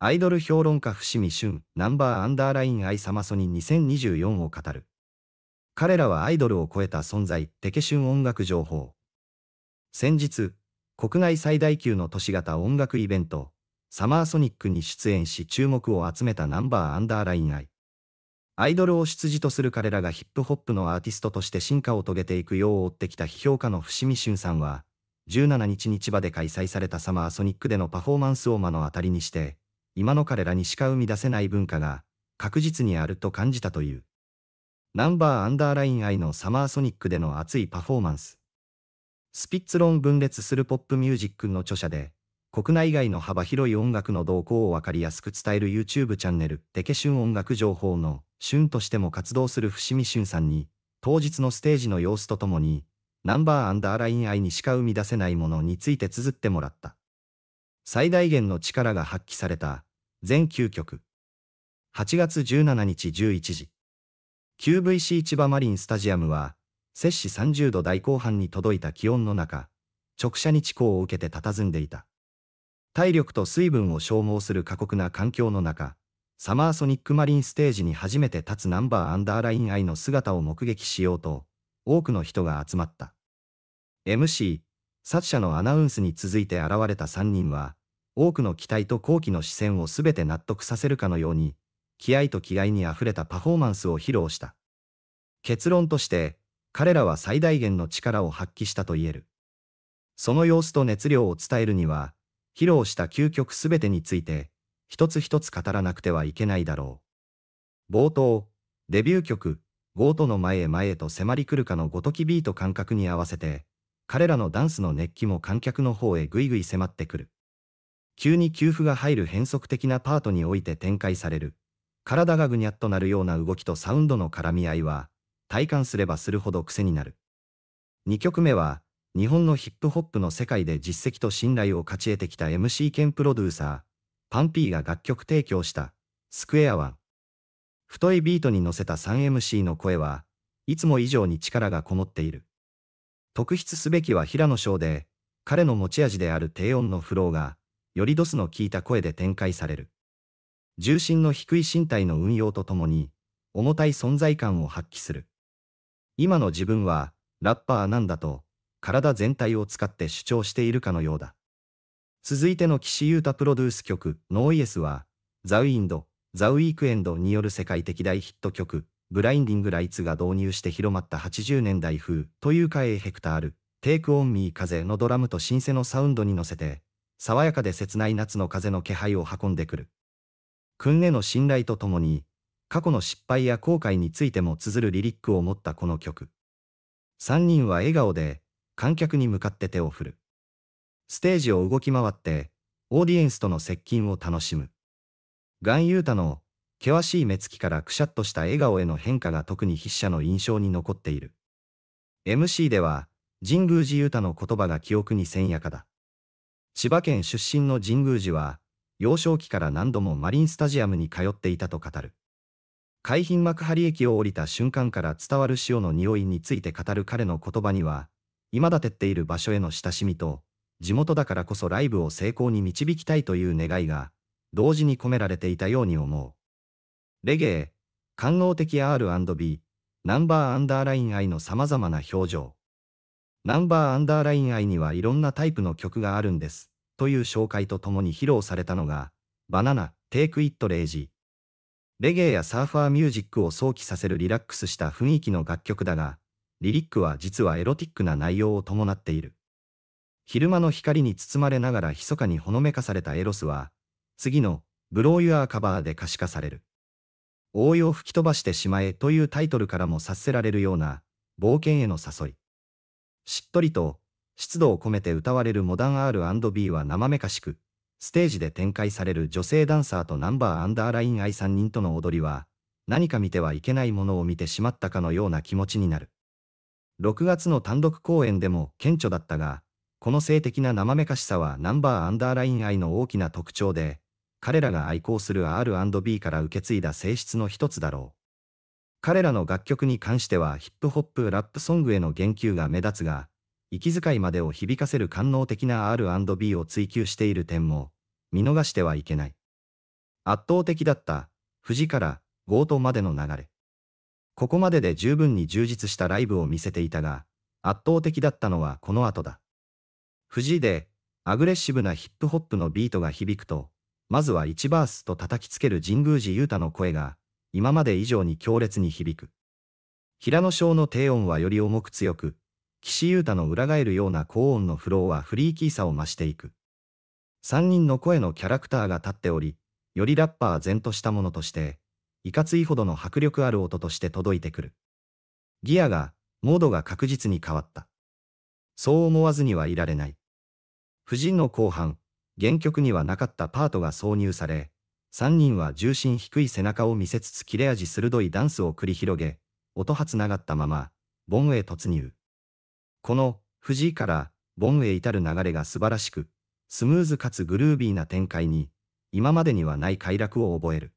アイドル評論家伏見俊、ナンバーアンダーライン愛サマソニ2024を語る。彼らはアイドルを超えた存在、テケシュン音楽情報。先日、国内最大級の都市型音楽イベント、サマーソニックに出演し注目を集めたナンバーアンダーライン愛。アイドルを出自とする彼らがヒップホップのアーティストとして進化を遂げていくよう追ってきた批評家の伏見俊さんは、17日日場で開催されたサマーソニックでのパフォーマンスを目の当たりにして、今の彼らにしか生み出せない文化が確実にあると感じたという。ナンバーアンダーライン愛のサマーソニックでの熱いパフォーマンス。スピッツ論分裂するポップミュージックの著者で、国内外の幅広い音楽の動向を分かりやすく伝える YouTube チャンネル、デケシュン音楽情報の、旬としても活動する伏見俊さんに、当日のステージの様子とともに、ナンバーアンダーライン愛にしか生み出せないものについて綴ってもらった。最大限の力が発揮された、全9曲。8月17日11時。QVC 千葉マリンスタジアムは、摂氏30度大後半に届いた気温の中、直射日光を受けて佇んでいた。体力と水分を消耗する過酷な環境の中、サマーソニックマリンステージに初めて立つナンバーアンダーライン愛の姿を目撃しようと、多くの人が集まった。MC、サッシャのアナウンスに続いて現れた3人は、多くの期待と好奇の視線を全て納得させるかのように、気合と気合に溢れたパフォーマンスを披露した。結論として、彼らは最大限の力を発揮したと言える。その様子と熱量を伝えるには、披露した究極すべてについて、一つ一つ語らなくてはいけないだろう。冒頭、デビュー曲、ゴートの前へ前へと迫り来るかのごときビート感覚に合わせて、彼らのダンスの熱気も観客の方へぐいぐい迫ってくる。急に給付が入る変則的なパートにおいて展開される、体がぐにゃっとなるような動きとサウンドの絡み合いは、体感すればするほど癖になる。2曲目は、日本のヒップホップの世界で実績と信頼を勝ち得てきた MC 兼プロデューサー、パンピーが楽曲提供した、スクエアワン。太いビートに乗せた 3MC の声は、いつも以上に力がこもっている。特筆すべきは平野翔で、彼の持ち味である低音のフローが、よりドスの効いた声で展開される。重心の低い身体の運用とともに、重たい存在感を発揮する。今の自分は、ラッパーなんだと、体全体を使って主張しているかのようだ。続いての岸優太プロデュース曲、ノーイエスは、ザ・ウィンド、ザ・ウィークエンドによる世界的大ヒット曲、ブラインディング・ライツが導入して広まった80年代風というかエヘクタール、テイク・オン・ミー・風のドラムとシンセのサウンドに乗せて、爽やかで切ない夏の風の気配を運んでくる。君への信頼とともに、過去の失敗や後悔についても綴るリリックを持ったこの曲。三人は笑顔で、観客に向かって手を振る。ステージを動き回って、オーディエンスとの接近を楽しむ。ガンユータの、険しい目つきからくしゃっとした笑顔への変化が特に筆者の印象に残っている。MC では、神宮寺ユータの言葉が記憶に鮮やかだ。千葉県出身の神宮寺は、幼少期から何度もマリンスタジアムに通っていたと語る。海浜幕張駅を降りた瞬間から伝わる潮の匂いについて語る彼の言葉には、今だてっている場所への親しみと、地元だからこそライブを成功に導きたいという願いが、同時に込められていたように思う。レゲエ、官能的 R&B、ナンバーアンダーライン愛の様々な表情。ナンバーアンダーライン愛にはいろんなタイプの曲があるんです。という紹介とともに披露されたのが、バナナ、テイクイットレイジ。レゲエやサーファーミュージックを想起させるリラックスした雰囲気の楽曲だが、リリックは実はエロティックな内容を伴っている。昼間の光に包まれながら密かにほのめかされたエロスは、次の、ブローユアーカバーで可視化される。応用吹き飛ばしてしまえというタイトルからも察せられるような、冒険への誘い。しっとりと、湿度を込めて歌われるモダン R&B は生めかしく、ステージで展開される女性ダンサーとナンバーアンダーライン i3 人との踊りは、何か見てはいけないものを見てしまったかのような気持ちになる。6月の単独公演でも顕著だったが、この性的な生めかしさはナンバーアンダーライン愛の大きな特徴で、彼らが愛好する R&B から受け継いだ性質の一つだろう。彼らの楽曲に関してはヒップホップラップソングへの言及が目立つが、息遣いまでを響かせる官能的な R&B を追求している点も、見逃してはいけない。圧倒的だった、富士から強盗までの流れ。ここまでで十分に充実したライブを見せていたが、圧倒的だったのはこの後だ。藤井で、アグレッシブなヒップホップのビートが響くと、まずは1バースと叩きつける神宮寺雄太の声が、今まで以上に強烈に響く。平野翔の低音はより重く強く、岸優太の裏返るような高音のフローはフリーキーさを増していく。三人の声のキャラクターが立っており、よりラッパー前としたものとして、いかついほどの迫力ある音として届いてくる。ギアが、モードが確実に変わった。そう思わずにはいられない。夫人の後半、原曲にはなかったパートが挿入され、3人は重心低い背中を見せつつ切れ味鋭いダンスを繰り広げ、音はつながったまま、ボンへ突入。この、藤井から、ボンへ至る流れが素晴らしく、スムーズかつグルービーな展開に、今までにはない快楽を覚える。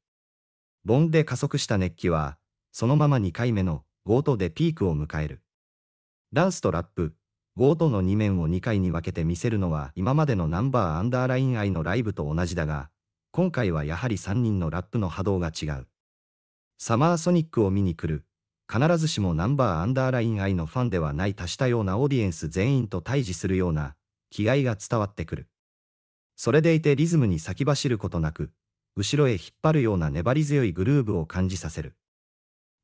ボンで加速した熱気は、そのまま2回目のゴートでピークを迎える。ダンスとラップ、ゴートの2面を2回に分けて見せるのは今までのナンバーアンダーライン愛のライブと同じだが、今回はやはり3人のラップの波動が違う。サマーソニックを見に来る、必ずしもナンバーアンダーライン愛のファンではない多種多様なオーディエンス全員と対峙するような、気概が伝わってくる。それでいてリズムに先走ることなく、後ろへ引っ張るような粘り強いグルーブを感じさせる。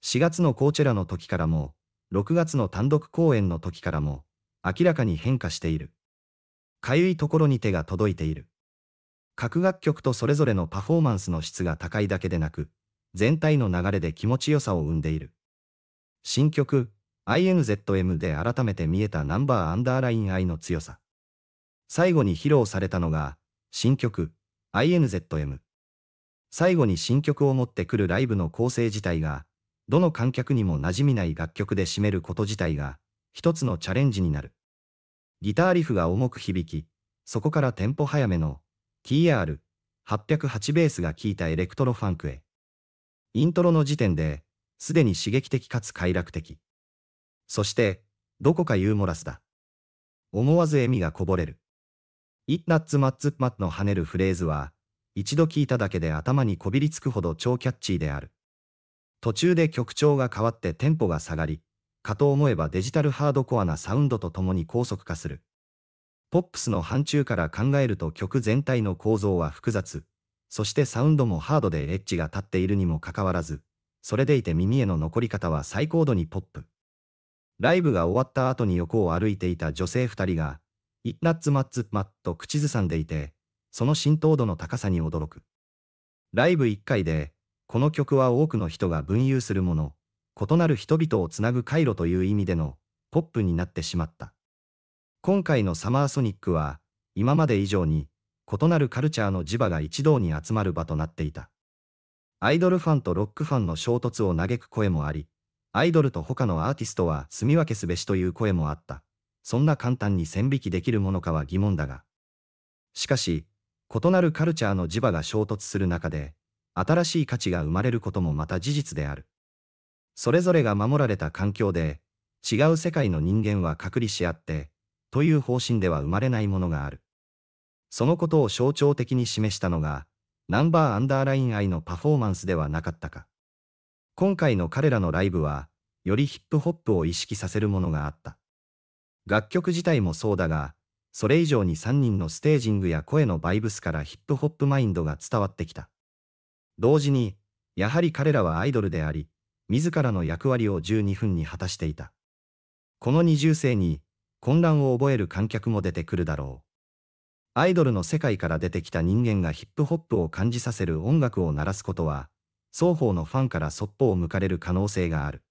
4月のコーチェラの時からも、6月の単独公演の時からも、明らかに変化している。かゆいところに手が届いている。各楽曲とそれぞれのパフォーマンスの質が高いだけでなく、全体の流れで気持ちよさを生んでいる。新曲、INZM で改めて見えたナンバーアンダーライン愛の強さ。最後に披露されたのが、新曲、INZM。最後に新曲を持ってくるライブの構成自体が、どの観客にも馴染みない楽曲で締めること自体が、一つのチャレンジになる。ギターリフが重く響き、そこからテンポ早めの、TR808 ベースが効いたエレクトロファンクへ。イントロの時点で、すでに刺激的かつ快楽的。そして、どこかユーモラスだ。思わず笑みがこぼれる。イ t ナッツマッツマッの跳ねるフレーズは、一度聞いただけで頭にこびりつくほど超キャッチーである。途中で曲調が変わってテンポが下がり、かと思えばデジタルハードコアなサウンドとともに高速化する。ポップスの範疇から考えると曲全体の構造は複雑、そしてサウンドもハードでエッジが立っているにもかかわらず、それでいて耳への残り方は最高度にポップ。ライブが終わった後に横を歩いていた女性二人が、イッナッツマッツマッと口ずさんでいて、その浸透度の高さに驚く。ライブ1回で、この曲は多くの人が分有するもの、異なる人々をつなぐ回路という意味での、ポップになってしまった。今回のサマーソニックは、今まで以上に、異なるカルチャーの磁場が一堂に集まる場となっていた。アイドルファンとロックファンの衝突を嘆く声もあり、アイドルと他のアーティストは住み分けすべしという声もあった。そんな簡単に線引きできるものかは疑問だが。しかし、異なるカルチャーの磁場が衝突する中で、新しい価値が生まれることもまた事実である。それぞれが守られた環境で、違う世界の人間は隔離し合って、という方針では生まれないものがある。そのことを象徴的に示したのが、ナンバーアンダーライン愛のパフォーマンスではなかったか。今回の彼らのライブは、よりヒップホップを意識させるものがあった。楽曲自体もそうだが、それ以上に3人のステージングや声のバイブスからヒップホップマインドが伝わってきた。同時に、やはり彼らはアイドルであり、自らの役割を12分に果たしていた。この二重性に混乱を覚える観客も出てくるだろう。アイドルの世界から出てきた人間がヒップホップを感じさせる音楽を鳴らすことは、双方のファンからそっぽを向かれる可能性がある。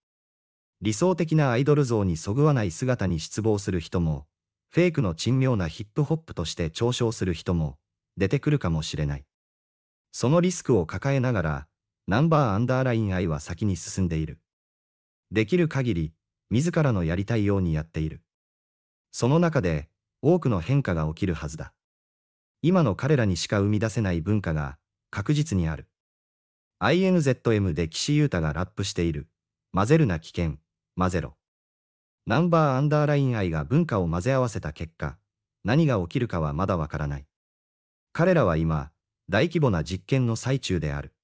理想的なアイドル像にそぐわない姿に失望する人も、フェイクの珍妙なヒップホップとして嘲笑する人も出てくるかもしれない。そのリスクを抱えながら、ナンバーアンダーライン愛は先に進んでいる。できる限り、自らのやりたいようにやっている。その中で多くの変化が起きるはずだ。今の彼らにしか生み出せない文化が確実にある。INZM で岸優太がラップしている。混ぜるな危険、混ぜろ。ナンバーアンダーライン愛が文化を混ぜ合わせた結果、何が起きるかはまだわからない。彼らは今、大規模な実験の最中である。